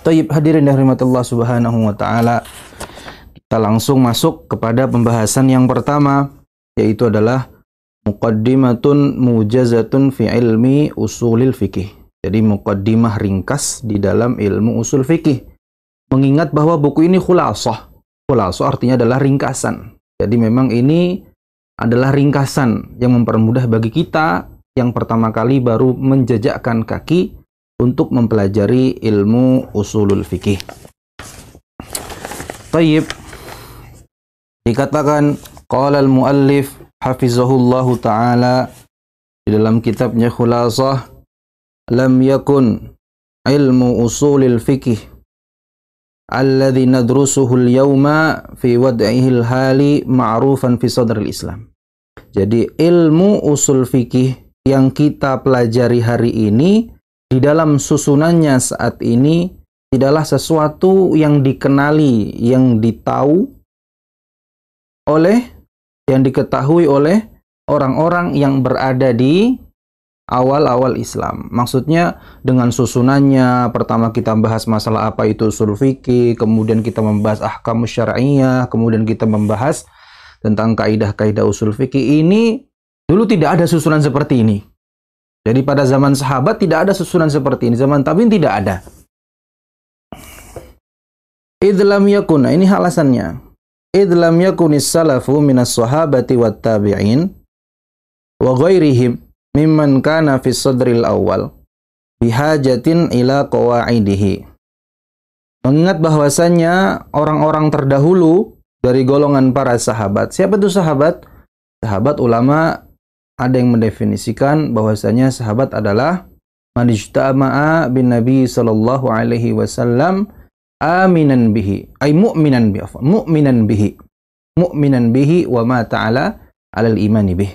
Tayyib hadirin rahmatullah subhanahu wa ta'ala Kita langsung masuk kepada pembahasan yang pertama Yaitu adalah Muqaddimatun mujazatun fi ilmi usulil fikih Jadi muqaddimah ringkas di dalam ilmu usul fikih Mengingat bahwa buku ini khulasah Khulasah artinya adalah ringkasan Jadi memang ini adalah ringkasan yang mempermudah bagi kita yang pertama kali baru menjejakkan kaki untuk mempelajari ilmu usulul fikih. Tayyib dikatakan qala al-muallif hafizahullah taala di dalam kitabnya Khulasah lam yakun ilmu usulil fikih alladhi nadrusuhu al-yawma fi wad'ihi al-hali ma'rufan fi sadril Islam. Jadi ilmu usul fikih yang kita pelajari hari ini di dalam susunannya saat ini tidaklah sesuatu yang dikenali, yang ditahu oleh yang diketahui oleh orang-orang yang berada di awal-awal Islam. Maksudnya dengan susunannya, pertama kita membahas masalah apa itu usul fikih, kemudian kita membahas ahkam syariah, kemudian kita membahas tentang kaidah-kaidah usul fikih. Ini dulu tidak ada susunan seperti ini. Jadi pada zaman sahabat tidak ada susunan seperti ini. Zaman tabiin tidak ada. Idlam yakuna. Nah ini alasannya. Idlam yakunis salafu minas sahabati wat tabi'in wa ghairihim mimman kana fi sadril awal bihajatin ila qawaidihi. Mengingat bahwasannya orang-orang terdahulu dari golongan para sahabat. Siapa itu sahabat? Sahabat ulama ada yang mendefinisikan bahwasanya sahabat adalah manijtama'a bin Nabi sallallahu alaihi wasallam aminan bihi ay mu'minan bihi mu'minan bihi mu'minan bihi wa ma ta'ala alal imani bihi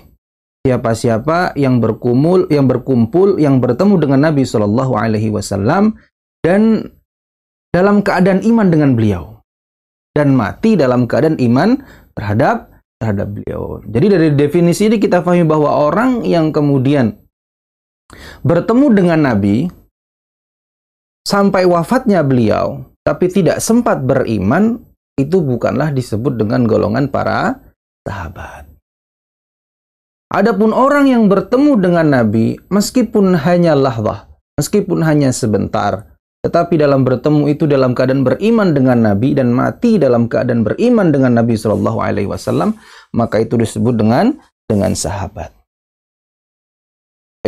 siapa-siapa yang berkumul yang berkumpul yang bertemu dengan Nabi sallallahu alaihi wasallam dan dalam keadaan iman dengan beliau dan mati dalam keadaan iman terhadap terhadap beliau. Jadi dari definisi ini kita pahami bahwa orang yang kemudian bertemu dengan Nabi sampai wafatnya beliau tapi tidak sempat beriman itu bukanlah disebut dengan golongan para sahabat. Adapun orang yang bertemu dengan Nabi meskipun hanya lahwah, meskipun hanya sebentar, tetapi dalam bertemu itu dalam keadaan beriman dengan Nabi dan mati dalam keadaan beriman dengan Nabi Shallallahu Alaihi Wasallam, maka itu disebut dengan dengan sahabat.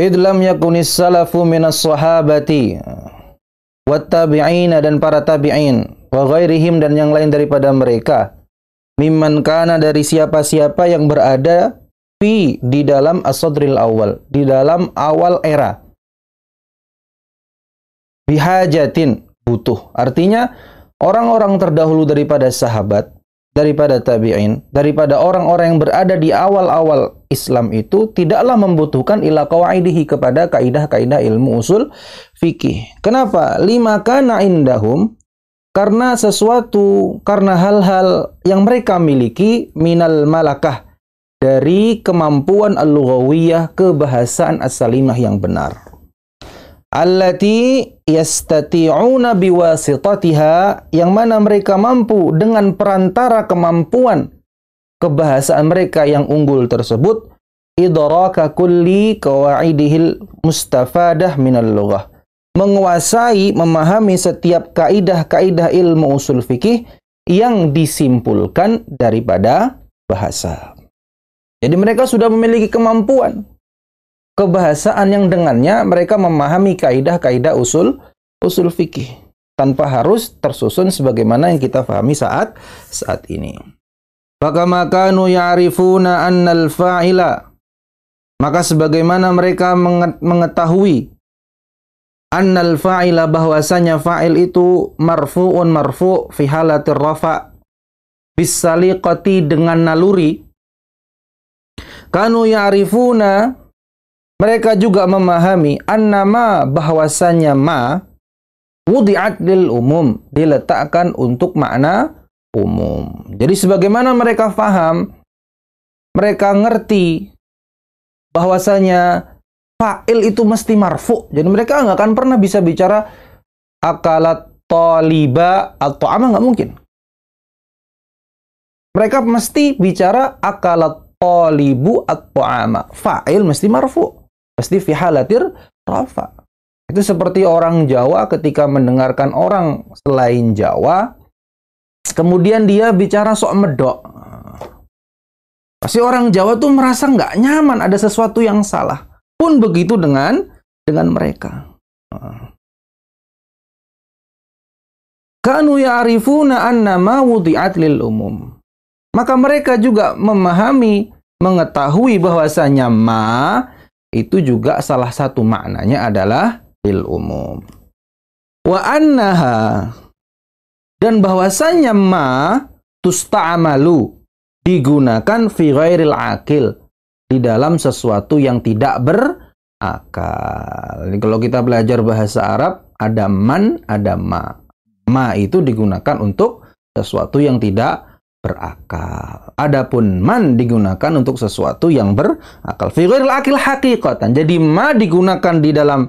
Idlam yakunis salafu minas sahabati wattabi'ina dan para tabi'in wa ghairihim dan yang lain daripada mereka mimman kana dari siapa-siapa yang berada fi di dalam asodril awal di dalam awal era bihajatin butuh. Artinya orang-orang terdahulu daripada sahabat, daripada tabi'in, daripada orang-orang yang berada di awal-awal Islam itu tidaklah membutuhkan ila qawaidihi kepada kaidah-kaidah ilmu usul fikih. Kenapa? Lima kana indahum karena sesuatu, karena hal-hal yang mereka miliki minal malakah dari kemampuan al-lughawiyah kebahasaan as-salimah yang benar allati yastati'una biwasitatiha yang mana mereka mampu dengan perantara kemampuan kebahasaan mereka yang unggul tersebut idraka kulli qawaidihil mustafadah minal lughah menguasai memahami setiap kaidah-kaidah ilmu usul fikih yang disimpulkan daripada bahasa. Jadi mereka sudah memiliki kemampuan kebahasaan yang dengannya mereka memahami kaidah-kaidah usul usul fikih tanpa harus tersusun sebagaimana yang kita pahami saat saat ini. maka kanu ya'rifuna annal fa'ila maka sebagaimana mereka mengetahui annal fa'ila bahwasanya fa'il itu marfu'un marfu' fi halatir rafa' bisaliqati dengan naluri kanu ya'rifuna mereka juga memahami annama bahwasanya ma wudi'at lil umum diletakkan untuk makna umum. Jadi sebagaimana mereka faham, mereka ngerti bahwasanya fa'il itu mesti marfu. Jadi mereka nggak akan pernah bisa bicara akalat toliba atau ama nggak mungkin. Mereka mesti bicara akalat tolibu atau ama. Fa'il mesti marfu. Pasti fihalatir rafa. Itu seperti orang Jawa ketika mendengarkan orang selain Jawa, kemudian dia bicara sok medok. Pasti orang Jawa tuh merasa nggak nyaman, ada sesuatu yang salah. Pun begitu dengan dengan mereka. Kanu ya'rifuna anna ma wudi'at lil umum. Maka mereka juga memahami, mengetahui bahwasanya ma itu juga salah satu maknanya adalah lil umum. Wa annaha dan bahwasanya ma tusta'amalu digunakan fi ghairil akil di dalam sesuatu yang tidak berakal. Jadi kalau kita belajar bahasa Arab ada man, ada ma. Ma itu digunakan untuk sesuatu yang tidak berakal. Adapun man digunakan untuk sesuatu yang berakal. Fi akil hakikatan. Jadi ma digunakan di dalam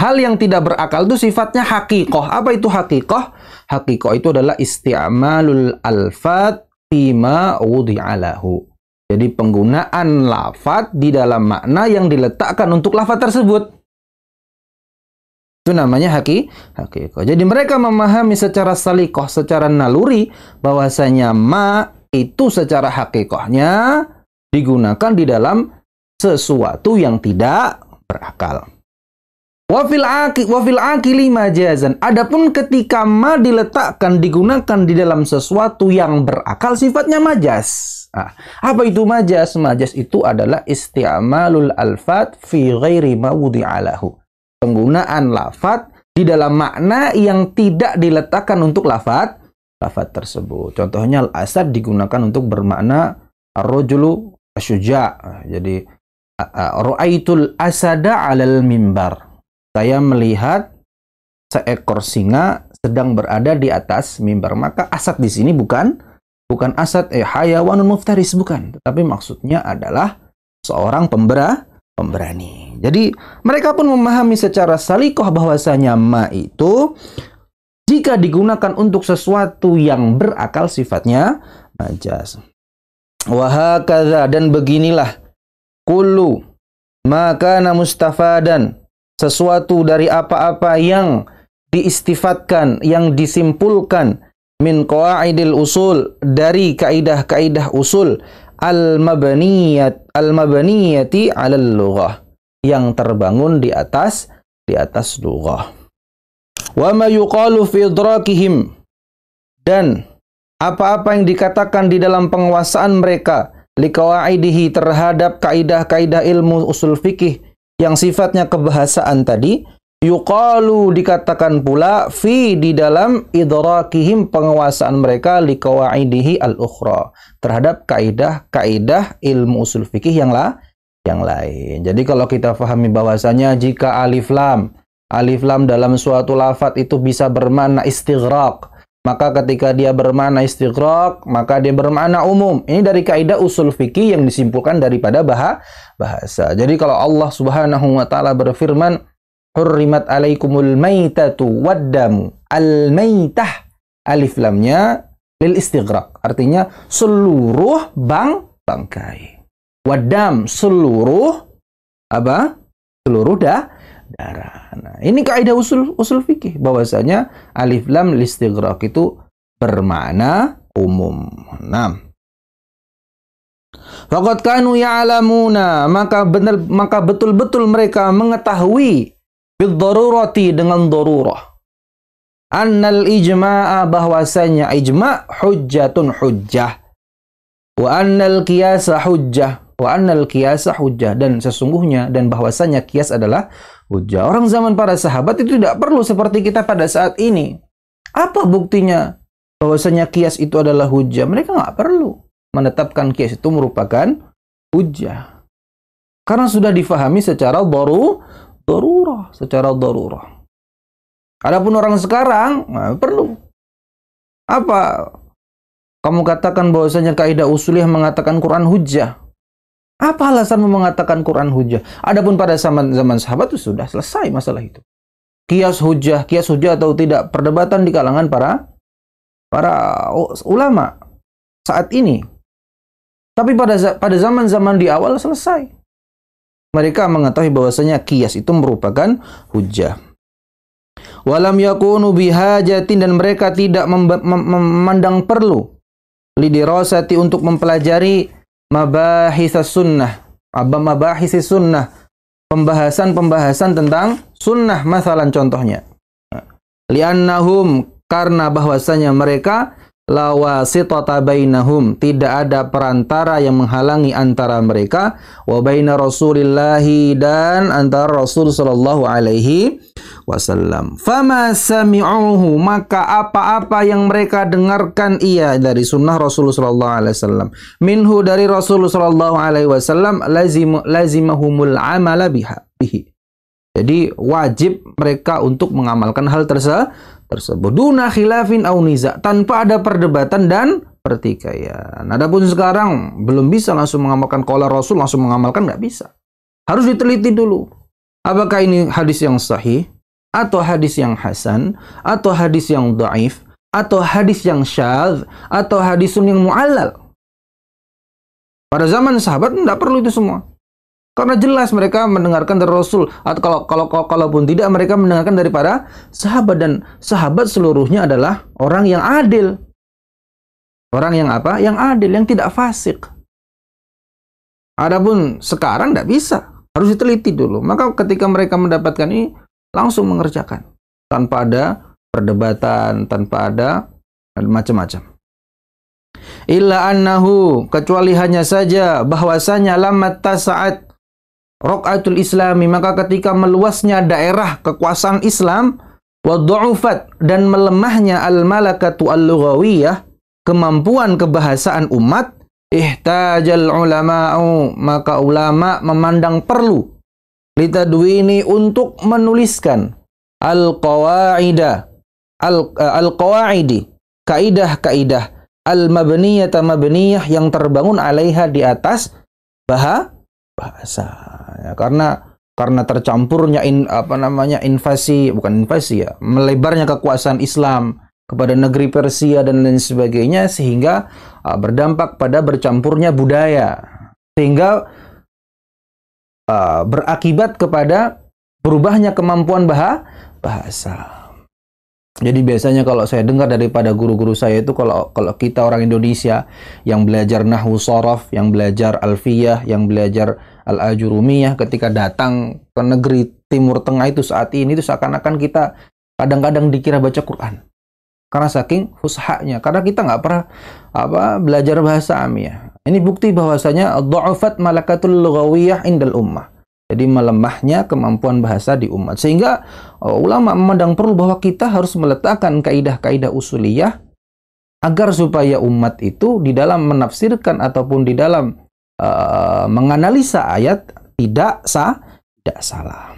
hal yang tidak berakal itu sifatnya hakikoh. Apa itu hakikoh? Hakikoh itu adalah isti'amalul alfat fima alahu. Jadi penggunaan lafat di dalam makna yang diletakkan untuk lafat tersebut. Itu namanya haki ko Jadi mereka memahami secara salikoh, secara naluri bahwasanya ma itu secara hakikohnya digunakan di dalam sesuatu yang tidak berakal. Wafil aki wafil akili majazan. Adapun ketika ma diletakkan digunakan di dalam sesuatu yang berakal sifatnya majas. Nah, apa itu majas? Majas itu adalah isti'malul alfat fi ghairi wudi'alahu penggunaan lafat di dalam makna yang tidak diletakkan untuk lafat lafat tersebut. Contohnya al-asad digunakan untuk bermakna ar-rajulu asyuja. Jadi ra'aitul asada 'alal mimbar. Saya melihat seekor singa sedang berada di atas mimbar. Maka asad di sini bukan bukan asad eh hayawanun muftaris bukan, tetapi maksudnya adalah seorang pembera pemberani. Jadi mereka pun memahami secara salikoh bahwasanya ma itu jika digunakan untuk sesuatu yang berakal sifatnya majas. Wahakadha dan beginilah kulu maka Mustafa dan sesuatu dari apa-apa yang diistifatkan, yang disimpulkan min qawaidil usul dari kaidah-kaidah usul al-mabniyat al-mabniyati 'alal lughah yang terbangun di atas di atas lughah. Wa ma yuqalu fi idrakihim dan apa-apa yang dikatakan di dalam penguasaan mereka liqawaidihi terhadap kaidah-kaidah ilmu usul fikih yang sifatnya kebahasaan tadi Yuqalu dikatakan pula fi di dalam idrakihim penguasaan mereka liqawaidihi al-ukhra terhadap kaidah-kaidah ilmu usul fikih yang la yang lain. Jadi kalau kita pahami bahwasanya jika alif lam alif lam dalam suatu lafat itu bisa bermakna istighraq, maka ketika dia bermakna istighraq, maka dia bermakna umum. Ini dari kaidah usul fikih yang disimpulkan daripada bahasa. Jadi kalau Allah Subhanahu wa taala berfirman Hurrimat alaikumul maitatu waddamu. Al-maitah. Alif lamnya lil istighraq. Artinya seluruh bang bangkai. Wadam seluruh apa? Seluruh dah darah. Nah, ini kaidah usul usul fikih bahwasanya alif lam lil istighraq itu bermakna umum. Enam. Fakat kanu ya'lamuna maka benar maka betul-betul mereka mengetahui bidarurati dengan darurah. Annal ijma'a bahwasanya ijma' hujjatun hujjah. Wa annal qiyasa hujjah. Wa annal qiyasa hujjah. Dan sesungguhnya dan bahwasanya kias adalah hujjah. Orang zaman para sahabat itu tidak perlu seperti kita pada saat ini. Apa buktinya bahwasanya kias itu adalah hujjah? Mereka nggak perlu menetapkan kias itu merupakan hujjah. Karena sudah difahami secara baru Darurah, secara darurah. Adapun orang sekarang, nah, perlu. Apa? Kamu katakan bahwasanya kaidah usuliah mengatakan Quran hujah. Apa alasanmu mengatakan Quran hujah? Adapun pada zaman zaman sahabat itu sudah selesai masalah itu. Kias hujah, kias hujah atau tidak perdebatan di kalangan para para ulama saat ini. Tapi pada pada zaman-zaman di awal selesai mereka mengetahui bahwasanya kias itu merupakan hujah. Walam yakunu bihajatin dan mereka tidak memandang perlu lidirosati untuk mempelajari mabahis sunnah, abah mabahis sunnah, pembahasan-pembahasan tentang sunnah masalah, contohnya. Liannahum karena bahwasanya mereka lawasitata bainahum tidak ada perantara yang menghalangi antara mereka wa baina rasulillahi dan antara rasul sallallahu alaihi wasallam fama sami'uhu maka apa-apa yang mereka dengarkan ia dari sunnah rasul sallallahu alaihi wasallam minhu dari rasul sallallahu alaihi wasallam lazim lazimahumul amala biha bihi jadi wajib mereka untuk mengamalkan hal tersebut tersebut. Duna khilafin au niza, tanpa ada perdebatan dan pertikaian. Adapun sekarang belum bisa langsung mengamalkan kola Rasul langsung mengamalkan nggak bisa. Harus diteliti dulu. Apakah ini hadis yang sahih atau hadis yang hasan atau hadis yang dhaif atau hadis yang syadz atau hadisun yang mu'allal. Pada zaman sahabat tidak perlu itu semua. Karena jelas mereka mendengarkan dari Rasul atau kalau kalau kalaupun tidak mereka mendengarkan daripada sahabat dan sahabat seluruhnya adalah orang yang adil. Orang yang apa? Yang adil, yang tidak fasik. Adapun sekarang tidak bisa, harus diteliti dulu. Maka ketika mereka mendapatkan ini langsung mengerjakan tanpa ada perdebatan, tanpa ada macam-macam. Illa annahu kecuali hanya saja bahwasanya lamat saat rokaatul islami maka ketika meluasnya daerah kekuasaan Islam wadu'ufat dan melemahnya al malakatu al lughawiyah kemampuan kebahasaan umat ihtajal ulama'u maka ulama memandang perlu litadwini untuk menuliskan al qawaida eh, al al qawaidi kaidah-kaidah al mabniyah mabniyah yang terbangun alaiha di atas bahasa bahasa ya, karena karena tercampurnya in, apa namanya invasi bukan invasi ya melebarnya kekuasaan Islam kepada negeri Persia dan lain sebagainya sehingga uh, berdampak pada bercampurnya budaya sehingga uh, berakibat kepada berubahnya kemampuan bahasa jadi biasanya kalau saya dengar daripada guru-guru saya itu kalau kalau kita orang Indonesia yang belajar nahwu sorof, yang belajar alfiyah, yang belajar al-ajurumiyah ketika datang ke negeri Timur Tengah itu saat ini itu seakan-akan kita kadang-kadang dikira baca Quran. Karena saking fushahnya karena kita nggak pernah apa belajar bahasa Amiyah. Ini bukti bahwasanya dha'afat malakatul lughawiyah indal ummah jadi melemahnya kemampuan bahasa di umat. Sehingga uh, ulama memandang perlu bahwa kita harus meletakkan kaidah-kaidah usuliyah agar supaya umat itu di dalam menafsirkan ataupun di dalam uh, menganalisa ayat tidak sah, tidak salah.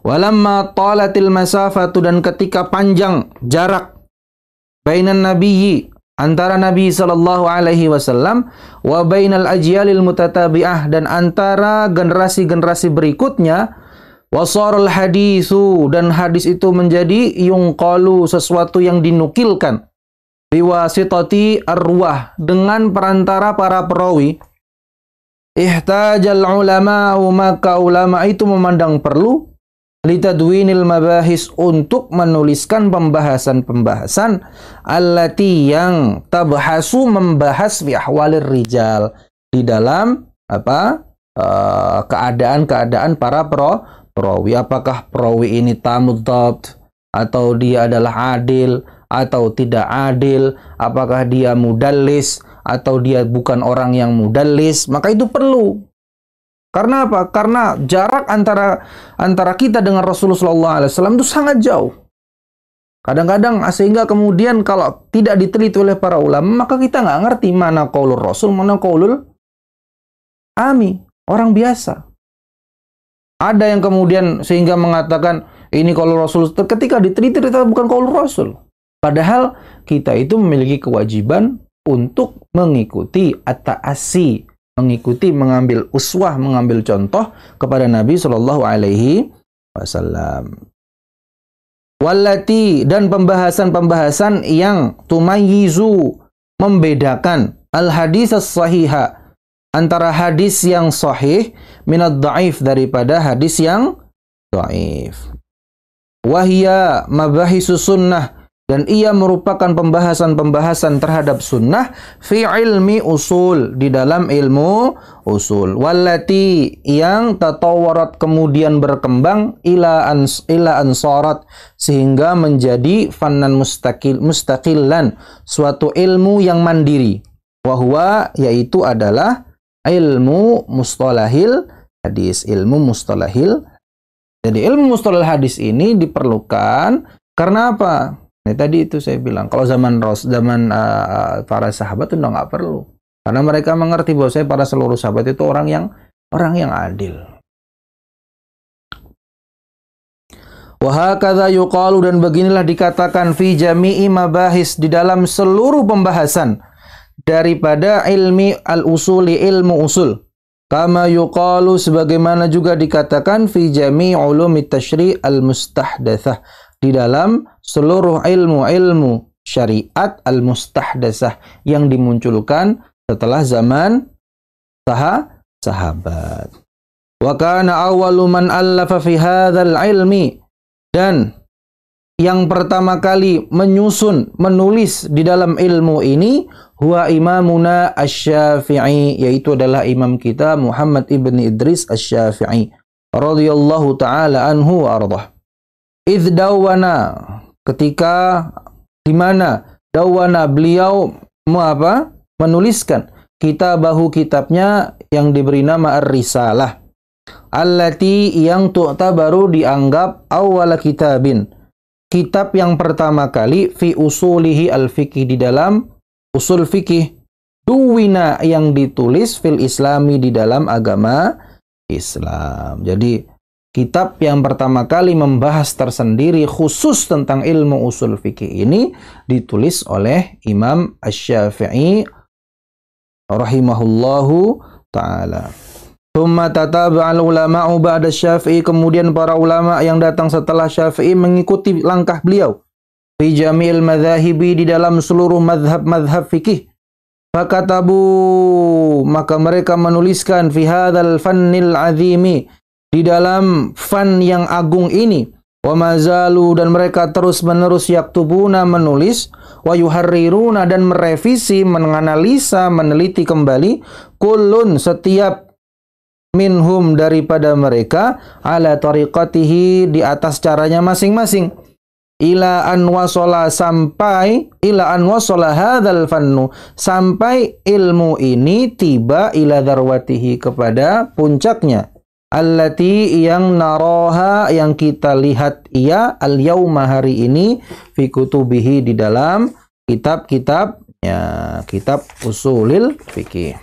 Walamma talatil masafatu dan ketika panjang jarak bainan nabiyyi antara Nabi Shallallahu Alaihi Wasallam wa bainal ajyalil mutatabi'ah dan antara generasi-generasi berikutnya wasarul hadisu dan hadis itu menjadi yungqalu sesuatu yang dinukilkan biwasitati arwah dengan perantara para perawi ihtajal ulama maka ulama itu memandang perlu Lita litadwinil mabahis untuk menuliskan pembahasan-pembahasan allati yang tabhasu membahas fi ahwalir rijal di dalam apa eh, keadaan-keadaan para pro perawi apakah perawi ini tamudat atau dia adalah adil atau tidak adil apakah dia mudallis atau dia bukan orang yang mudallis maka itu perlu karena apa? Karena jarak antara antara kita dengan Rasulullah SAW itu sangat jauh. Kadang-kadang ah, sehingga kemudian kalau tidak diteliti oleh para ulama maka kita nggak ngerti mana kaulul Rasul, mana kaulul Ami, orang biasa. Ada yang kemudian sehingga mengatakan ini kaulul Rasul ketika diteliti itu bukan kaulul Rasul. Padahal kita itu memiliki kewajiban untuk mengikuti atau asi mengikuti, mengambil uswah, mengambil contoh kepada Nabi Shallallahu Alaihi Wasallam. Walati dan pembahasan-pembahasan yang tumayizu membedakan al hadis sahiha antara hadis yang sahih minat daif daripada hadis yang daif. Wahia mabahisu sunnah dan ia merupakan pembahasan-pembahasan terhadap sunnah fi ilmi usul di dalam ilmu usul wallati yang tatawarat kemudian berkembang ila ans ila ansarat sehingga menjadi fannan mustaqil mustaqillan suatu ilmu yang mandiri wahwa yaitu adalah ilmu mustalahil hadis ilmu mustalahil jadi ilmu mustalahil hadis ini diperlukan karena apa Nah, tadi itu saya bilang, kalau zaman Ros, zaman uh, para sahabat itu nggak perlu. Karena mereka mengerti bahwa saya para seluruh sahabat itu orang yang orang yang adil. Wahakadha yuqalu dan beginilah dikatakan fi jami'i mabahis di dalam seluruh pembahasan daripada ilmi al-usuli ilmu usul. Kama yuqalu sebagaimana juga dikatakan fi jami'i ulumi tashri' al-mustahdasah di dalam seluruh ilmu-ilmu syariat al-mustahdasah yang dimunculkan setelah zaman sah sahabat. Wa kana awwalu man allafa fi hadzal ilmi dan yang pertama kali menyusun, menulis di dalam ilmu ini huwa imamuna asy-Syafi'i yaitu adalah imam kita Muhammad ibn Idris asy-Syafi'i radhiyallahu taala anhu wa ardhah iddawana ketika di mana dawana beliau mau apa menuliskan kita bahu kitabnya yang diberi nama Ar-Risalah allati yang tu'ta baru dianggap awal kitabin kitab yang pertama kali fi usulihi al-fikih di dalam usul fikih duwina yang ditulis fil islami di dalam agama Islam. Jadi kitab yang pertama kali membahas tersendiri khusus tentang ilmu usul fikih ini ditulis oleh Imam Asy-Syafi'i rahimahullahu taala. Tumma tataba'al ulama'u ba'da Syafi'i kemudian para ulama yang datang setelah Syafi'i mengikuti langkah beliau fi jami'il madzahibi di dalam seluruh madhab-madhab fikih. Fakatabu maka mereka menuliskan fi hadzal fannil azimi di dalam fan yang agung ini wa mazalu dan mereka terus-menerus yaktubuna menulis wa yuharriruna dan merevisi menganalisa meneliti kembali kulun setiap minhum daripada mereka ala tariqatihi di atas caranya masing-masing ila an wasola sampai ila an wasola hadzal fannu sampai ilmu ini tiba ila darwatihi kepada puncaknya Allati yang naroha yang kita lihat ia al yauma hari ini fi kutubihi di dalam kitab-kitab ya kitab usulil fikih.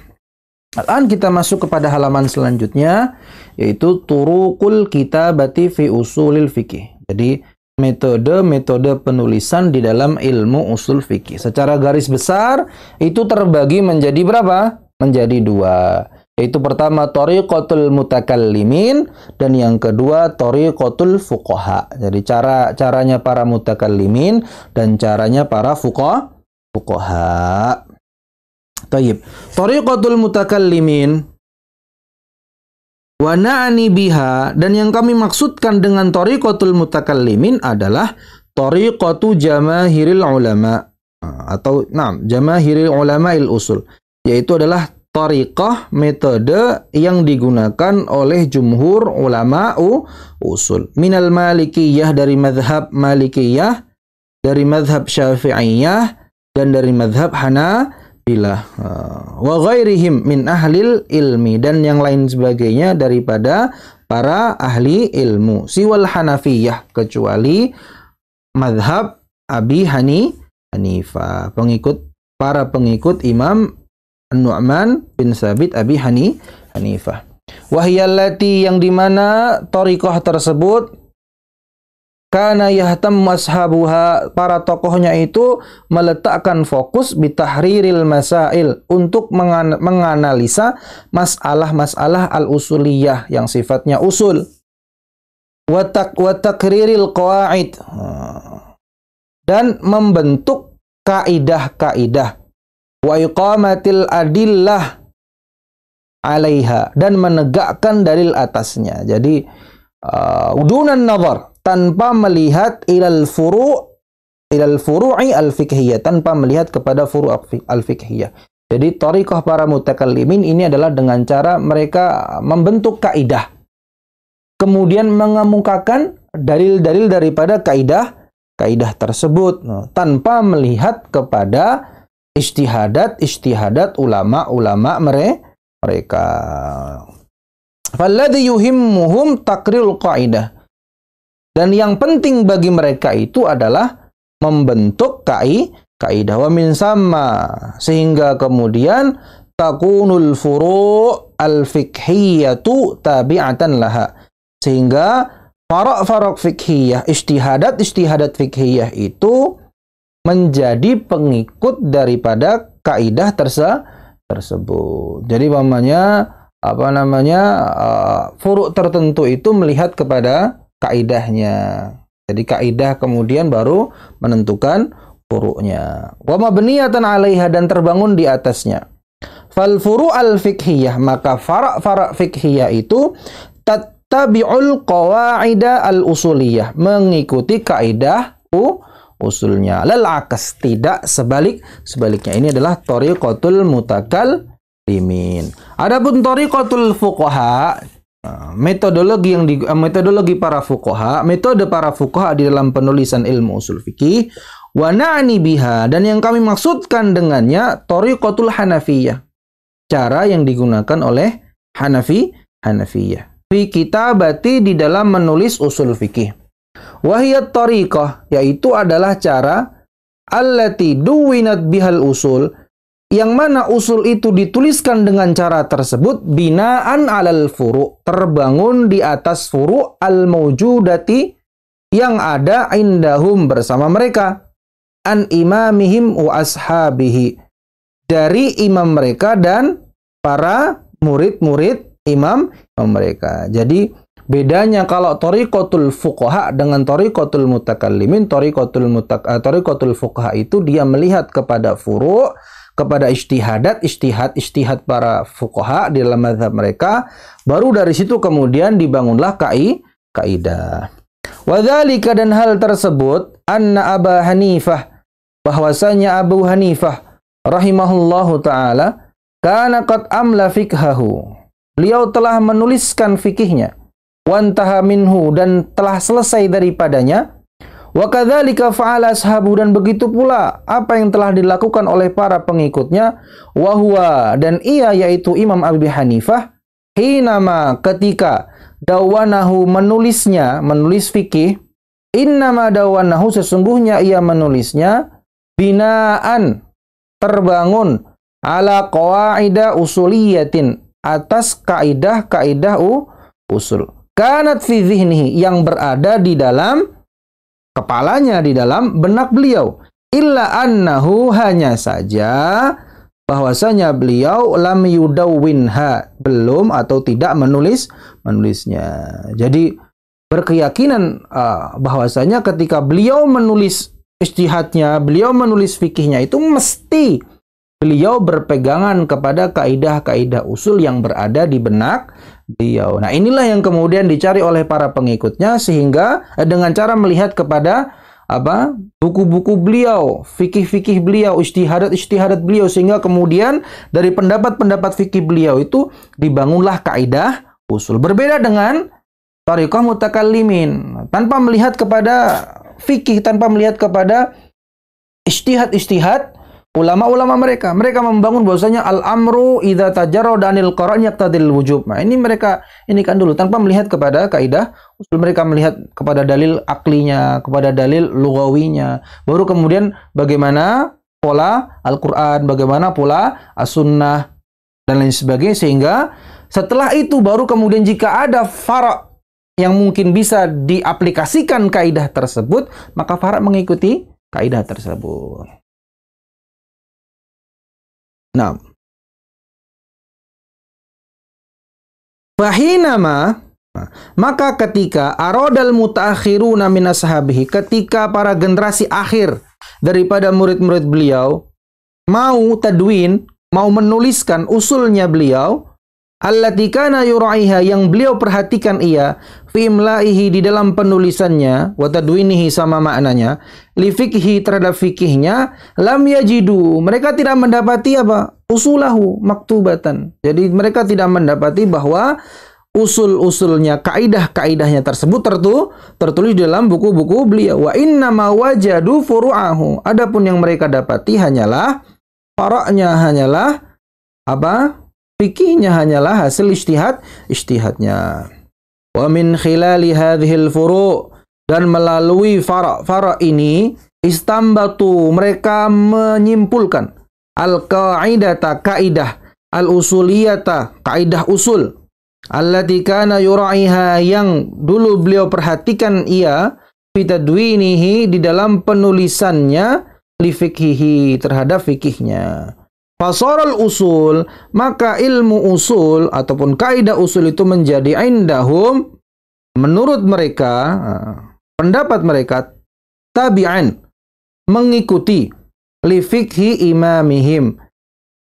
Al-an kita masuk kepada halaman selanjutnya yaitu turukul kitabati fi usulil fikih. Jadi metode-metode penulisan di dalam ilmu usul fikih. Secara garis besar itu terbagi menjadi berapa? Menjadi dua yaitu pertama toriqotul mutakallimin dan yang kedua toriqotul fuqaha. Jadi cara caranya para mutakallimin dan caranya para fuqaha. Fuqaha. Tayyib. Tariqatul mutakallimin wa na'ni biha dan yang kami maksudkan dengan toriqotul mutakallimin adalah toriqotu jamahiril ulama atau nah jamahiril il usul yaitu adalah tariqah metode yang digunakan oleh jumhur ulama usul minal malikiyah dari madhab malikiyah dari madhab syafi'iyah dan dari madhab hanabilah ah, wa ghairihim min ahlil ilmi dan yang lain sebagainya daripada para ahli ilmu siwal hanafiyah kecuali madhab Abi Hani Hanifah pengikut para pengikut Imam An-Nu'man bin Sabit Abi Hani Hanifah. Wahiyallati yang dimana torikoh tersebut karena yahtam mashabuha para tokohnya itu meletakkan fokus bitahriril masail untuk mengan menganalisa masalah-masalah al-usuliyah yang sifatnya usul. Watak watakriril qawaid dan membentuk kaidah-kaidah wa iqamatil adillah alaiha dan menegakkan dalil atasnya. Jadi uh, udunan nazar tanpa melihat ilal furu' ilal furu'i al fikhiyah tanpa melihat kepada furu' al fikhiyah. Jadi tariqah para mutakallimin ini adalah dengan cara mereka membentuk kaidah kemudian mengemukakan dalil-dalil daripada kaidah kaidah tersebut nah, tanpa melihat kepada istihadat-istihadat ulama-ulama mereka. Falladhi yuhimmuhum takril qaidah. Dan yang penting bagi mereka itu adalah membentuk kai kaidah wa min sama sehingga kemudian takunul furu' al fikhiyatu tabi'atan laha. Sehingga farak-farak fikhiyah, istihadat-istihadat fikhiyah itu menjadi pengikut daripada kaidah terse tersebut. Jadi namanya apa namanya uh, furuk tertentu itu melihat kepada kaidahnya. Jadi kaidah kemudian baru menentukan furuknya. Wa mabniyatan 'alaiha dan terbangun di atasnya. Fal furu' al fikhiyah maka farak farak fikhiyah itu tabiul qawaida al usuliyah mengikuti kaidah u usulnya. Lelakas tidak sebalik sebaliknya. Ini adalah tori kotul mutakal limin. Adapun toriqotul fukoha nah, metodologi yang di, eh, metodologi para fukoha metode para fukoha di dalam penulisan ilmu usul fikih wana anibiha dan yang kami maksudkan dengannya tori kotul hanafiyah. Cara yang digunakan oleh Hanafi Hanafiyah. Fi bati di dalam menulis usul fikih Wahiyat tariqah, yaitu adalah cara allati duwinat bihal usul, yang mana usul itu dituliskan dengan cara tersebut binaan alal furu terbangun di atas furu al maujudati yang ada indahum bersama mereka an imamihim wa ashabihi dari imam mereka dan para murid-murid imam mereka. Jadi Bedanya kalau torikotul fukoha dengan torikotul mutakallimin, torikotul mutak, uh, eh, torikotul fukoha itu dia melihat kepada furu, kepada istihadat, istihad, istihad para fukoha di dalam mazhab mereka. Baru dari situ kemudian dibangunlah kai, kaidah. Wadhalika dan hal tersebut anna Aba Hanifah bahwasanya Abu Hanifah rahimahullahu taala karena qad amla fikhahu. Beliau telah menuliskan fikihnya wantaha minhu dan telah selesai daripadanya wa kadzalika fa'ala ashabu dan begitu pula apa yang telah dilakukan oleh para pengikutnya wa huwa dan ia yaitu Imam Abi Hanifah hinama ketika dawanahu menulisnya menulis fikih innama dawanahu sesungguhnya ia menulisnya binaan terbangun ala qawaida usuliyatin atas kaidah-kaidah usul kanat fi zihnihi yang berada di dalam kepalanya di dalam benak beliau illa annahu hanya saja bahwasanya beliau lam yudawwinha belum atau tidak menulis menulisnya jadi berkeyakinan uh, bahwasanya ketika beliau menulis istihadnya beliau menulis fikihnya itu mesti beliau berpegangan kepada kaidah-kaidah usul yang berada di benak beliau. Nah, inilah yang kemudian dicari oleh para pengikutnya sehingga eh, dengan cara melihat kepada apa buku-buku beliau, fikih-fikih beliau, istihadat-istihadat beliau sehingga kemudian dari pendapat-pendapat fikih beliau itu dibangunlah kaidah usul. Berbeda dengan tarikhah mutakallimin tanpa melihat kepada fikih, tanpa melihat kepada istihad-istihad ulama-ulama mereka. Mereka membangun bahwasanya al-amru idza tajarra danil qaran yaqtadil wujub. Nah, ini mereka ini kan dulu tanpa melihat kepada kaidah usul mereka melihat kepada dalil aklinya, kepada dalil lugawinya. Baru kemudian bagaimana pola Al-Qur'an, bagaimana pola As-Sunnah dan lain sebagainya sehingga setelah itu baru kemudian jika ada farak yang mungkin bisa diaplikasikan kaidah tersebut, maka farak mengikuti kaidah tersebut. Nah. Fahinama maka ketika arodal mutakhiruna namina Sahabi ketika para generasi akhir daripada murid-murid beliau mau tadwin, mau menuliskan usulnya beliau allati kana yura'iha yang beliau perhatikan ia fi imla'ihi di dalam penulisannya wa tadwinihi sama maknanya li fikhi terhadap fikihnya lam yajidu mereka tidak mendapati apa usulahu maktubatan jadi mereka tidak mendapati bahwa usul-usulnya kaidah-kaidahnya tersebut tertu tertulis dalam buku-buku beliau wa inna ma wajadu furu'ahu adapun yang mereka dapati hanyalah paraknya hanyalah apa Fikihnya hanyalah hasil istihad, istihadnya. Wa min khilali hadhil furu' dan melalui fara-fara ini istambatu mereka menyimpulkan al-qaidata kaidah al-usuliyata kaidah usul allati kana yura'iha yang dulu beliau perhatikan ia fitadwinihi di dalam penulisannya li terhadap fikihnya Fasoral usul, maka ilmu usul ataupun kaidah usul itu menjadi indahum menurut mereka, pendapat mereka tabi'an mengikuti li fikhi imamihim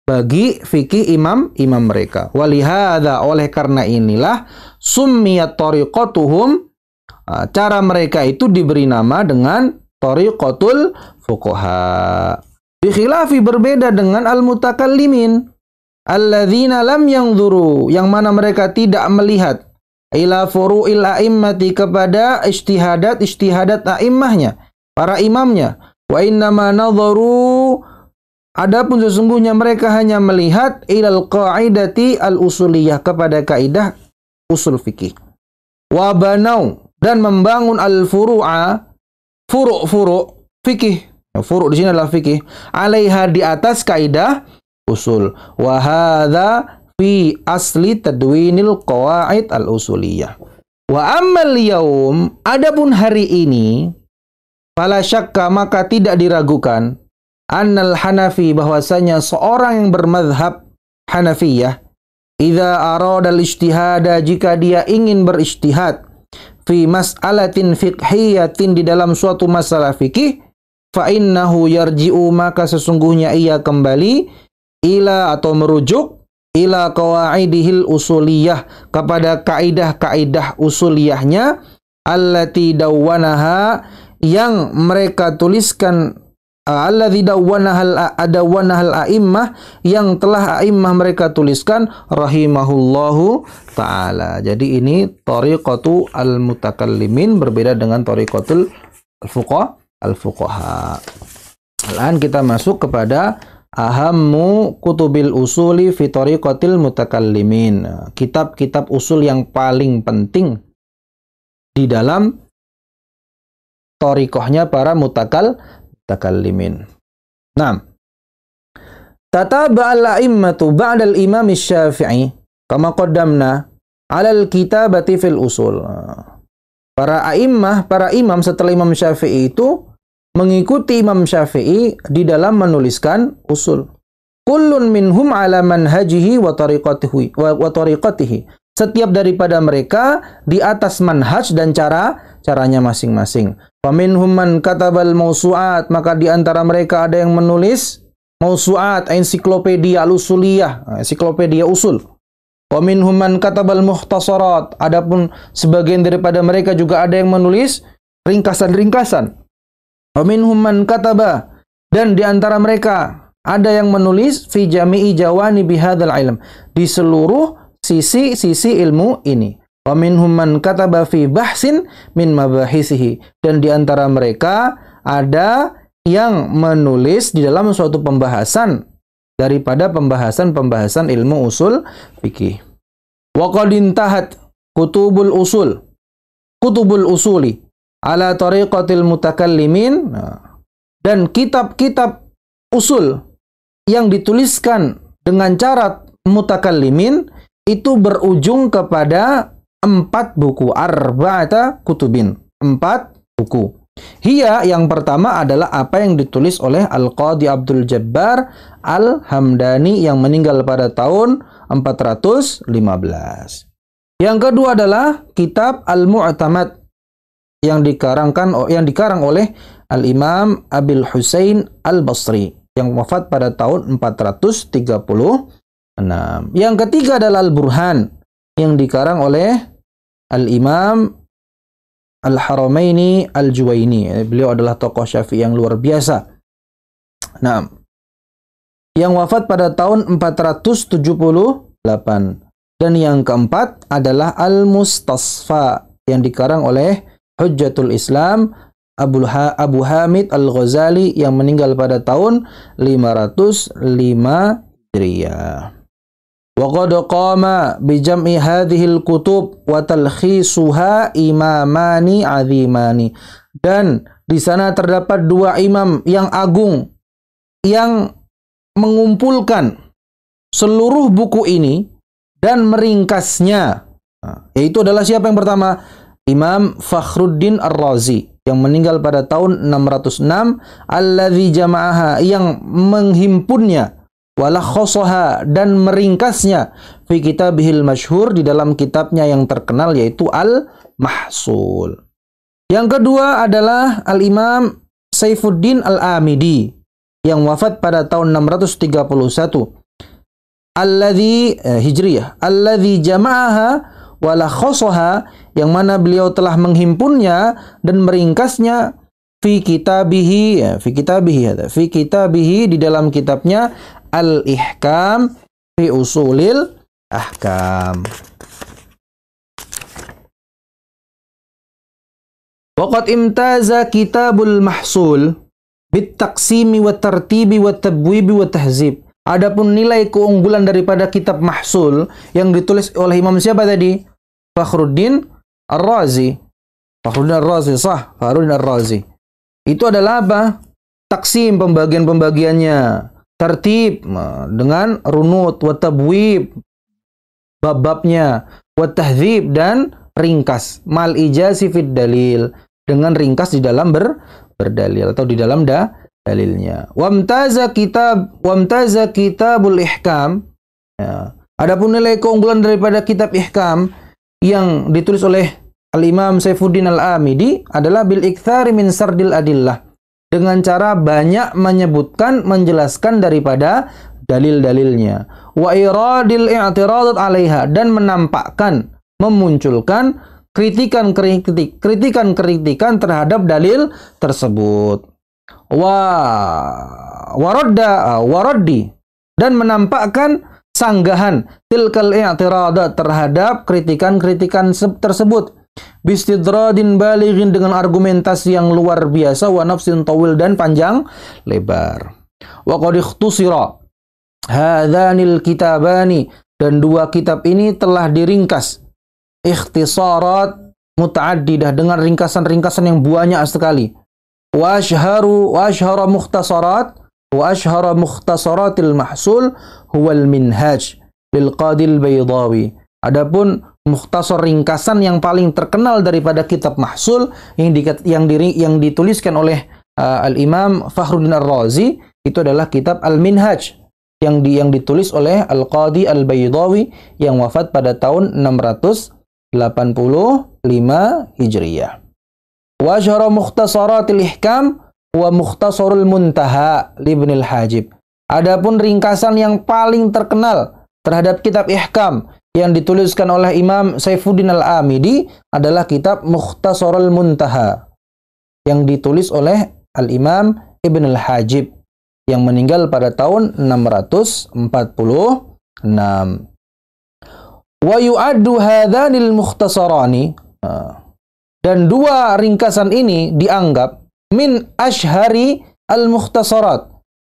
bagi fikih imam imam mereka. Walihada oleh karena inilah summiyat tariqatuhum cara mereka itu diberi nama dengan tariqatul fuqaha. Bikhilafi berbeda dengan al-mutakallimin alladzina lam yanzuru yang mana mereka tidak melihat ila furu'il a'immati kepada istihadat-istihadat a'immahnya, para imamnya. Wa innama nadharu Adapun sesungguhnya mereka hanya melihat ilal qaidati al-usuliyah kepada kaidah usul fikih. Wa banau dan membangun al-furu'a furu' furu' fikih Furu' di sini adalah fikih. Alaiha di atas kaidah usul. Wahada fi asli tadwinil qawaid al-usuliyah. Wa ammal yaum, adapun hari ini, fala syakka maka tidak diragukan, annal hanafi bahwasanya seorang yang bermadhab hanafiyah, idha arad al-ijtihada jika dia ingin berijtihad, fi mas'alatin fiqhiyatin di dalam suatu masalah fikih, fa'innahu yarji'u maka sesungguhnya ia kembali ila atau merujuk ila qawaidihil usuliyah kepada kaidah-kaidah usuliyahnya allati dawwanaha yang mereka tuliskan uh, alladzi dawwanahal adawwanahal a'immah yang telah a'immah mereka tuliskan rahimahullahu taala. Jadi ini tariqatu al-mutakallimin berbeda dengan tariqatul fuqaha al-fuqaha. Sekarang kita masuk kepada Ahamu kutubil usuli fi tariqatil mutakallimin. Kitab-kitab usul yang paling penting di dalam torikohnya para mutakal mutakallimin. Nah, Tataba al-a'immatu ba'da al-imam syafi'i kama qaddamna ala al-kitabati usul. Para a'immah, para imam setelah imam syafi'i itu mengikuti Imam Syafi'i di dalam menuliskan usul. Kullun minhum ala manhajihi wa tariqatihi wa tariqatihi. Setiap daripada mereka di atas manhaj dan cara caranya masing-masing. Faminhum man katabal mausuat, maka di antara mereka ada yang menulis mausuat, ensiklopedia usuliyah, ensiklopedia usul. Waminhum man katabal muhtasarat, adapun sebagian daripada mereka juga ada yang menulis ringkasan-ringkasan Wa human man kataba dan di antara mereka ada yang menulis fi jami'i jawani bihadzal ilm di seluruh sisi-sisi ilmu ini. Wa human man kataba fi bahsin min mabahisihi dan di antara mereka ada yang menulis di dalam suatu pembahasan daripada pembahasan-pembahasan ilmu usul fikih. Wa qad kutubul usul. Kutubul usuli ala tariqatil mutakallimin dan kitab-kitab usul yang dituliskan dengan cara mutakallimin itu berujung kepada empat buku arba'ata kutubin empat buku Hiya yang pertama adalah apa yang ditulis oleh Al-Qadi Abdul Jabbar Al-Hamdani yang meninggal pada tahun 415. Yang kedua adalah kitab Al-Mu'tamad yang dikarangkan yang dikarang oleh Al Imam Abil Husain Al Basri yang wafat pada tahun 436. Yang ketiga adalah Al Burhan yang dikarang oleh Al Imam Al Haramaini Al Juwaini. Eh, beliau adalah tokoh Syafi'i yang luar biasa. Nah, yang wafat pada tahun 478. Dan yang keempat adalah Al Mustasfa yang dikarang oleh Hujjatul Islam Abu, ha Abu Hamid Al-Ghazali yang meninggal pada tahun 505 Hijriah. وقد قام بجمع هذه الكتب وتلخيصها إمامان عظيمان dan di sana terdapat dua imam yang agung yang mengumpulkan seluruh buku ini dan meringkasnya nah, yaitu adalah siapa yang pertama Imam Fakhruddin Ar-Razi yang meninggal pada tahun 606 alladzi jama'aha yang menghimpunnya wala khosoha dan meringkasnya fi kitabihil masyhur di dalam kitabnya yang terkenal yaitu Al-Mahsul. Yang kedua adalah Al-Imam Saifuddin Al-Amidi yang wafat pada tahun 631. alladzi eh, Hijriyah, alladzi jama'aha wala khosoha yang mana beliau telah menghimpunnya dan meringkasnya fi kitabihi ya, fi kitabihi ya, fi kitabihi di dalam kitabnya al ihkam fi usulil ahkam Waqad imtaza kitabul mahsul bit taqsimi wa tartibi wa tabwibi wa tahzib. Adapun nilai keunggulan daripada kitab mahsul yang ditulis oleh Imam siapa tadi? Fakhruddin Ar-Razi. Fakhruddin Ar-Razi, sah. Fakhruddin Ar-Razi. Itu adalah apa? Taksim pembagian-pembagiannya. Tertib dengan runut, watabwib, bab-babnya, watahzib, dan ringkas. Mal ijazi fid dalil. Dengan ringkas di dalam ber, berdalil atau di dalam da, dalilnya. Wamtaza kitab wamtaza kitabul ihkam. Ya. Adapun nilai keunggulan daripada kitab ihkam yang ditulis oleh Al-Imam Saifuddin Al-Amidi adalah bil ikthari min sardil adillah dengan cara banyak menyebutkan menjelaskan daripada dalil-dalilnya wa iradil i'tiradat 'alaiha dan menampakkan memunculkan kritikan-kritikan kritikan terhadap dalil tersebut wa waradda waraddi dan menampakkan sanggahan tilkal i'tirada terhadap kritikan-kritikan tersebut bistidradin balighin dengan argumentasi yang luar biasa wa nafsin tawil dan panjang lebar wa qad ikhtusira hadhanil kitabani dan dua kitab ini telah diringkas ikhtisarat mutaaddidah dengan ringkasan-ringkasan yang banyak sekali wa ashharu wa ashhara mukhtasarat wa ashhara mukhtasaratil mahsul al minhaj lil qadil baydawi adapun mukhtasar ringkasan yang paling terkenal daripada kitab mahsul yang di, yang diri yang dituliskan oleh uh, al imam Fakhruddin Ar-Razi itu adalah kitab Al Minhaj yang di, yang ditulis oleh Al Qadi Al Baydawi yang wafat pada tahun 685 Hijriyah. Wa syara mukhtasaratil ihkam wa mukhtasarul muntaha ibnil hajib. Adapun ringkasan yang paling terkenal terhadap kitab Ihkam yang dituliskan oleh Imam Saifuddin Al-Amidi adalah kitab Mukhtasarul Muntaha yang ditulis oleh Al-Imam Ibn Al-Hajib yang meninggal pada tahun 646. Wa yu'addu hadhanil mukhtasarani nah, dan dua ringkasan ini dianggap min ashari al-mukhtasarat.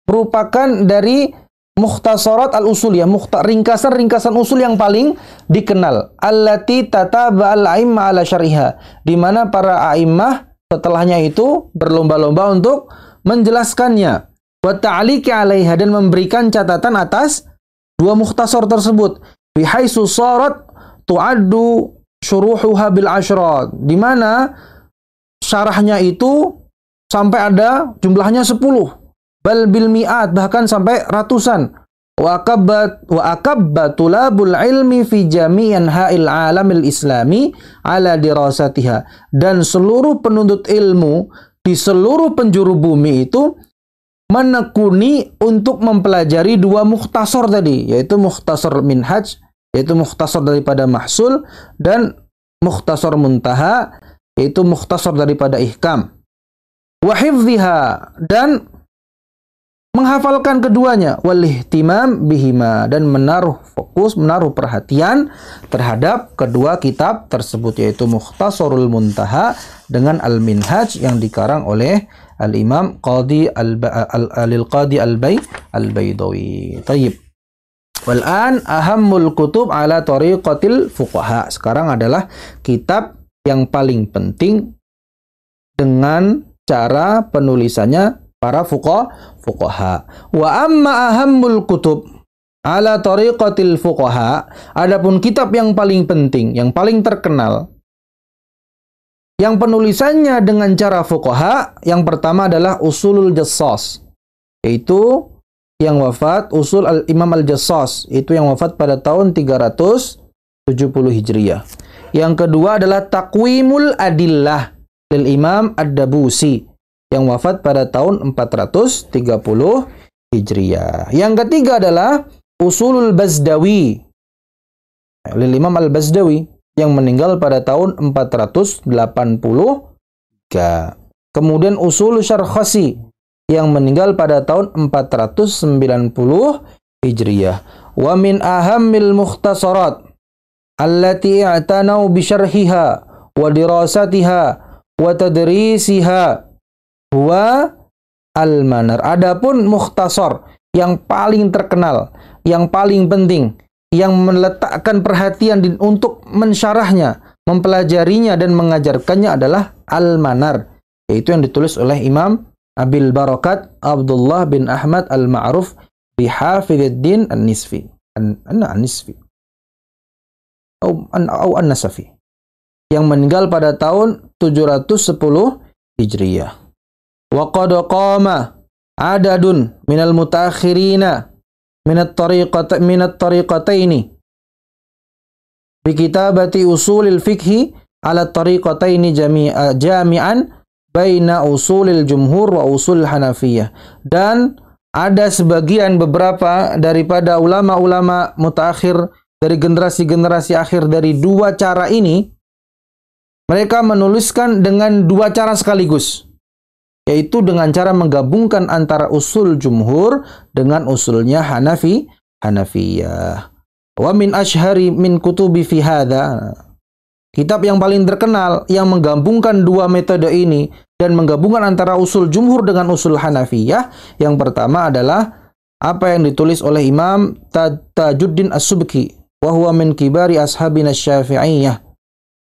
Merupakan dari mukhtasarat al-usul ya, ringkasan-ringkasan usul yang paling dikenal. Allati tataba al-a'immah ala syariha. Di mana para a'immah setelahnya itu berlomba-lomba untuk menjelaskannya. Wa ta'liki alaiha dan memberikan catatan atas dua mukhtasar tersebut. Bihaisu sarat tu'addu syuruhuha bil asyrad. Di mana syarahnya itu sampai ada jumlahnya 10 bal bil mi'at bahkan sampai ratusan wa akabbat wa ilmi fi jami'an ha'il alamil islami ala dirasatiha dan seluruh penuntut ilmu di seluruh penjuru bumi itu menekuni untuk mempelajari dua mukhtasar tadi, yaitu mukhtasar minhaj, yaitu mukhtasar daripada mahsul, dan mukhtasar muntaha, yaitu mukhtasar daripada ihkam wahifdhiha dan menghafalkan keduanya walihtimam bihima dan menaruh fokus menaruh perhatian terhadap kedua kitab tersebut yaitu Mukhtasarul Muntaha dengan Al-Minhaj yang dikarang oleh Al-Imam Qadi Al-Qadi Al-Bay Al-Baydawi. Tayyib. Wal'an ahammul kutub ala tariqatil fuqaha. Sekarang adalah kitab yang paling penting dengan cara penulisannya para fuqah, fuqaha. Wa amma ahammul kutub ala tariqatil fuqaha, adapun kitab yang paling penting, yang paling terkenal yang penulisannya dengan cara fuqaha, yang pertama adalah Usulul Jassas, yaitu yang wafat Usul al Imam Al-Jassas, itu yang wafat pada tahun 370 Hijriah. Yang kedua adalah Takwimul Adillah, lil Imam Ad-Dabusi yang wafat pada tahun 430 Hijriah. Yang ketiga adalah Usulul Bazdawi lil Imam Al-Bazdawi yang meninggal pada tahun 483. Kemudian Usul Syarkhasi yang meninggal pada tahun 490 Hijriah. Wa min ahammil mukhtasarat allati i'tanau bi syarhiha wa dirasatiha wa tadrisiha huwa al-manar. Adapun mukhtasar yang paling terkenal, yang paling penting, yang meletakkan perhatian di, untuk mensyarahnya, mempelajarinya dan mengajarkannya adalah al-manar, yaitu yang ditulis oleh Imam Abil Barakat Abdullah bin Ahmad Al-Ma'ruf bi Hafidhuddin An-Nisfi. An-Nisfi. Au An-Nasafi. An, an, an, an, an, an, yang meninggal pada tahun 710 Hijriah. Wa qad qama adadun minal mutakhirina minat tariqat minat tariqataini bi kitabati usulil fikhi ala tariqataini jami'a jami'an baina usulil jumhur wa usul hanafiyah dan ada sebagian beberapa daripada ulama-ulama mutakhir dari generasi-generasi akhir dari dua cara ini mereka menuliskan dengan dua cara sekaligus, yaitu dengan cara menggabungkan antara usul jumhur dengan usulnya Hanafi, Hanafiyah. Wa min ashhari min kutubi fi hadha. Kitab yang paling terkenal yang menggabungkan dua metode ini dan menggabungkan antara usul jumhur dengan usul Hanafiyah yang pertama adalah apa yang ditulis oleh Imam Tajuddin As-Subki wa huwa min kibari ashabina Syafi'iyah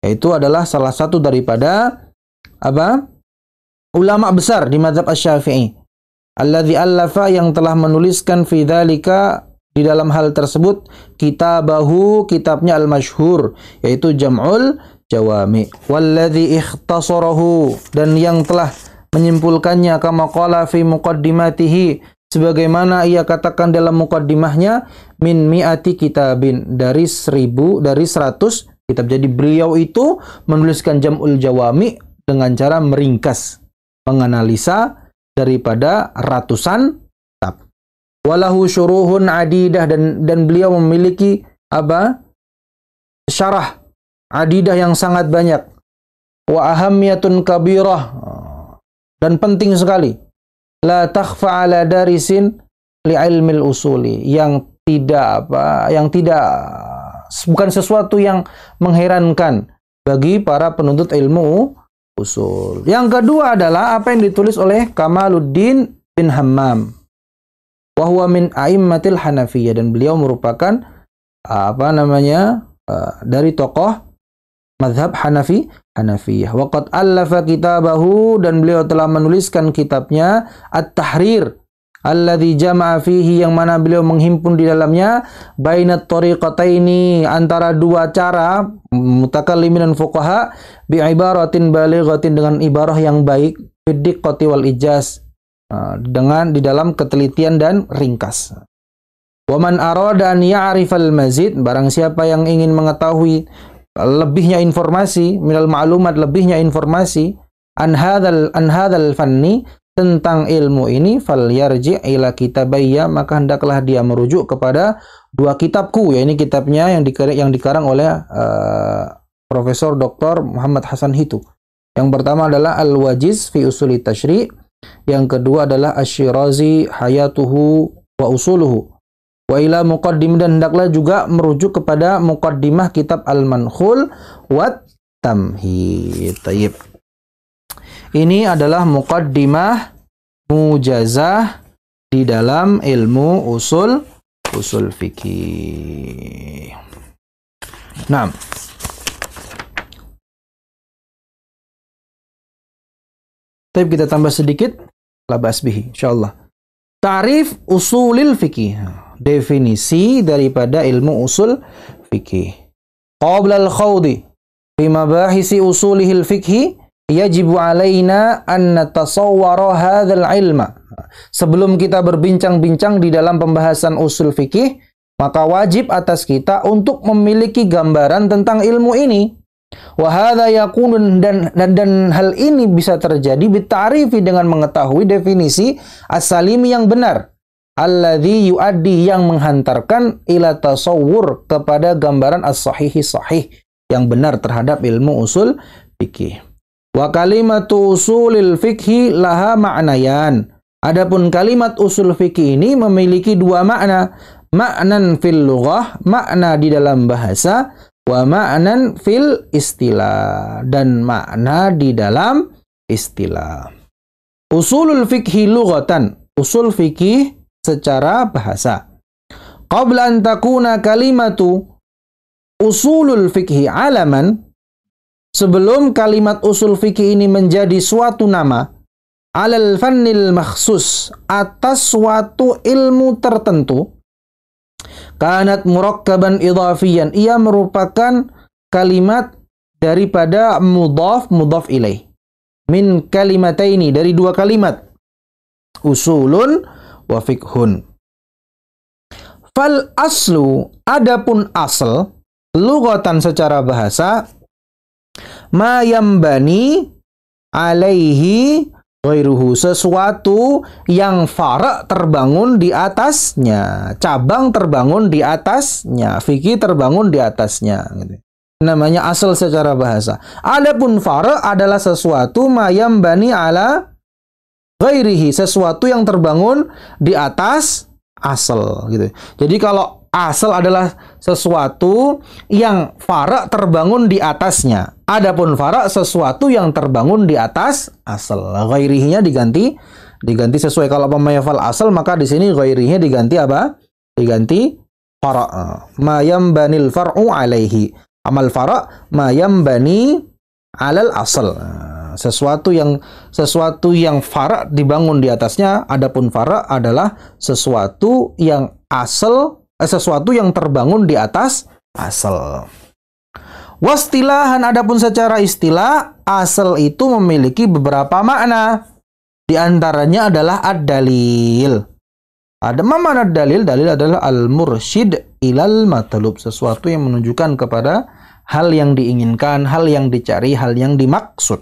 yaitu adalah salah satu daripada apa? Ulama besar di mazhab Asy-Syafi'i. Alladzi allafa yang telah menuliskan fi dzalika di dalam hal tersebut kitabahu kitabnya al-masyhur yaitu Jam'ul Jawami. Walladzi ikhtasarahu dan yang telah menyimpulkannya kama qala fi muqaddimatihi sebagaimana ia katakan dalam mukaddimahnya min mi'ati kitabin dari seribu dari seratus kitab. Jadi beliau itu menuliskan Jam'ul Jawami dengan cara meringkas, menganalisa daripada ratusan kitab. Walahu syuruhun adidah dan dan beliau memiliki apa? syarah adidah yang sangat banyak. Wa ahamiyatun kabirah dan penting sekali. La takhfa ala darisin li ilmil usuli yang tidak apa yang tidak bukan sesuatu yang mengherankan bagi para penuntut ilmu usul. Yang kedua adalah apa yang ditulis oleh Kamaluddin bin Hammam. Wahwa min a'immatil Hanafiyah dan beliau merupakan apa namanya e, dari tokoh mazhab Hanafi Hanafiyah. Waqad allafa kitabahu dan beliau telah menuliskan kitabnya At-Tahrir Allah jama'a fihi yang mana beliau menghimpun di dalamnya bainat tariqataini antara dua cara mutakallimin dan fuqaha bi ibaratin balighatin dengan ibarah yang baik bidiqqati wal ijaz ah, dengan di dalam ketelitian dan ringkas. Waman arada an ya'rifal mazid barang siapa yang ingin mengetahui lebihnya informasi minal ma'lumat lebihnya informasi an hadzal an hadzal fanni tentang ilmu ini fal yarji ila kitabaya maka hendaklah dia merujuk kepada dua kitabku ya ini kitabnya yang dikarang, yang dikarang oleh uh, Profesor Dr. Muhammad Hasan Hitu. Yang pertama adalah Al-Wajiz fi Usuli Tashri, yang kedua adalah Asyirazi Hayatuhu wa Usuluhu. Wa ila muqaddim dan hendaklah juga merujuk kepada muqaddimah kitab Al-Mankhul wa Tamhid. Tayyib. Ini adalah muqaddimah mujazah di dalam ilmu usul usul fikih. Nah, Tapi kita tambah sedikit labas bihi insyaallah. Tarif usulil fikih. Definisi daripada ilmu usul fikih. Qabla al-khawdi fi mabahisi usulihil fikhi yajibu alaina an natasawwara hadzal ilma. Sebelum kita berbincang-bincang di dalam pembahasan usul fikih, maka wajib atas kita untuk memiliki gambaran tentang ilmu ini. Wahada yakun dan, dan dan hal ini bisa terjadi bitarifi dengan mengetahui definisi as yang benar. Alladhi yuaddi yang menghantarkan ila tasawwur kepada gambaran as-sahihi sahih yang benar terhadap ilmu usul fikih. Wa kalimatu usulil fikhi laha ma'nayan. Adapun kalimat usul fikih ini memiliki dua makna. Maknan fil lughah, makna di dalam bahasa, wa ma'nan fil istilah dan makna di dalam istilah. Usulul fikhi lughatan, usul fikih secara bahasa. Qabla an takuna kalimatu usulul fikhi alaman sebelum kalimat usul fikih ini menjadi suatu nama alal fannil makhsus atas suatu ilmu tertentu kanat murakkaban idhafiyan ia merupakan kalimat daripada mudhaf mudhaf ilaih min kalimataini dari dua kalimat usulun wa fikhun fal aslu adapun asal lugatan secara bahasa ma yambani alaihi ghairuhu sesuatu yang farak terbangun di atasnya, cabang terbangun di atasnya, fikih terbangun di atasnya gitu. Namanya asal secara bahasa. Adapun farak adalah sesuatu mayam bani ala ghairihi, sesuatu yang terbangun di atas asal gitu. Jadi kalau Asal adalah sesuatu yang farak terbangun di atasnya. Adapun farak sesuatu yang terbangun di atas asal. Gairihnya diganti diganti sesuai kalau pemaya asal maka di sini gairihnya diganti apa? Diganti farak. Mayam banil far'u alaihi. Amal farak. Mayam bani alal asal sesuatu yang sesuatu yang farak dibangun di atasnya adapun farak adalah sesuatu yang asal sesuatu yang terbangun di atas asal. Wastilahan adapun secara istilah, asal itu memiliki beberapa makna. Di antaranya adalah ad-dalil. Ada mana dalil? Dalil adalah al-mursyid ilal matlub, sesuatu yang menunjukkan kepada hal yang diinginkan, hal yang dicari, hal yang dimaksud.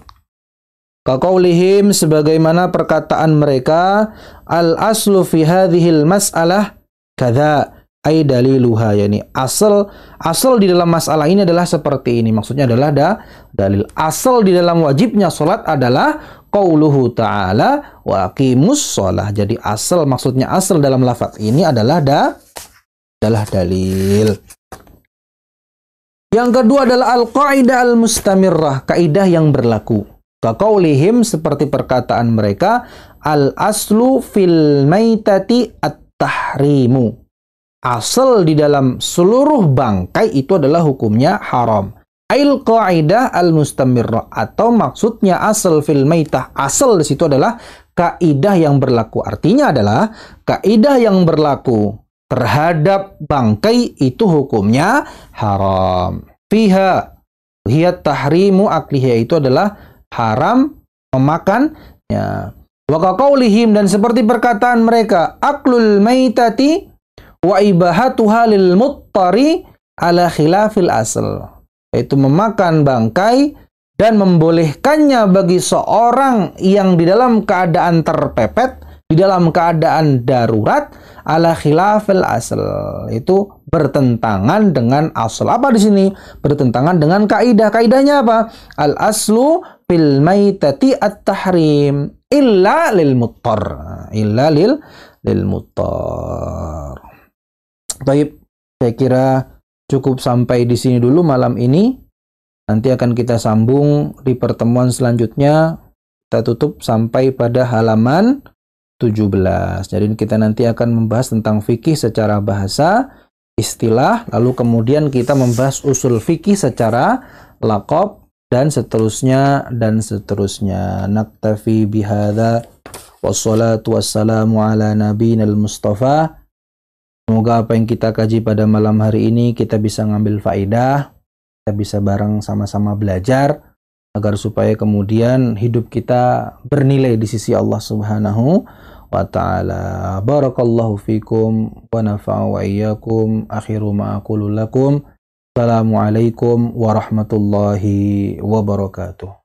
Kau lihim. sebagaimana perkataan mereka, al-aslu fi hadhil mas'alah kada ay daliluha yakni asal asal di dalam masalah ini adalah seperti ini maksudnya adalah da, dalil asal di dalam wajibnya salat adalah qauluhu ta'ala wa kimus shalah jadi asal maksudnya asal dalam lafaz ini adalah da adalah dalil yang kedua adalah al-qaidah al-mustamirrah kaidah yang berlaku kaqaulihim seperti perkataan mereka al aslu fil maitati at tahrimu asal di dalam seluruh bangkai itu adalah hukumnya haram. Ail qaidah al mustamirrah atau maksudnya asal fil maitah. Asal di situ adalah kaidah yang berlaku. Artinya adalah kaidah yang berlaku terhadap bangkai itu hukumnya haram. Fiha hiya tahrimu akliha itu adalah haram memakannya. Wa qaulihim dan seperti perkataan mereka aklul maitati wa ibahatuha lil muttari ala khilafil Asl, yaitu memakan bangkai dan membolehkannya bagi seorang yang di dalam keadaan terpepet di dalam keadaan darurat ala khilafil Asl itu bertentangan dengan asal apa di sini bertentangan dengan kaidah kaidahnya apa al aslu fil maitati at tahrim illa lil muttar illa lil lil muttar Baik, saya kira cukup sampai di sini dulu malam ini. Nanti akan kita sambung di pertemuan selanjutnya. Kita tutup sampai pada halaman 17. Jadi kita nanti akan membahas tentang fikih secara bahasa, istilah, lalu kemudian kita membahas usul fikih secara lakop dan seterusnya dan seterusnya. Naktafi bihada wassalatu wassalamu ala al mustafa Semoga apa yang kita kaji pada malam hari ini kita bisa ngambil faedah, kita bisa bareng sama-sama belajar agar supaya kemudian hidup kita bernilai di sisi Allah Subhanahu wa taala. Barakallahu fikum wa nafa'a wa iyyakum akhiru ma aqulu lakum. Assalamualaikum warahmatullahi wabarakatuh.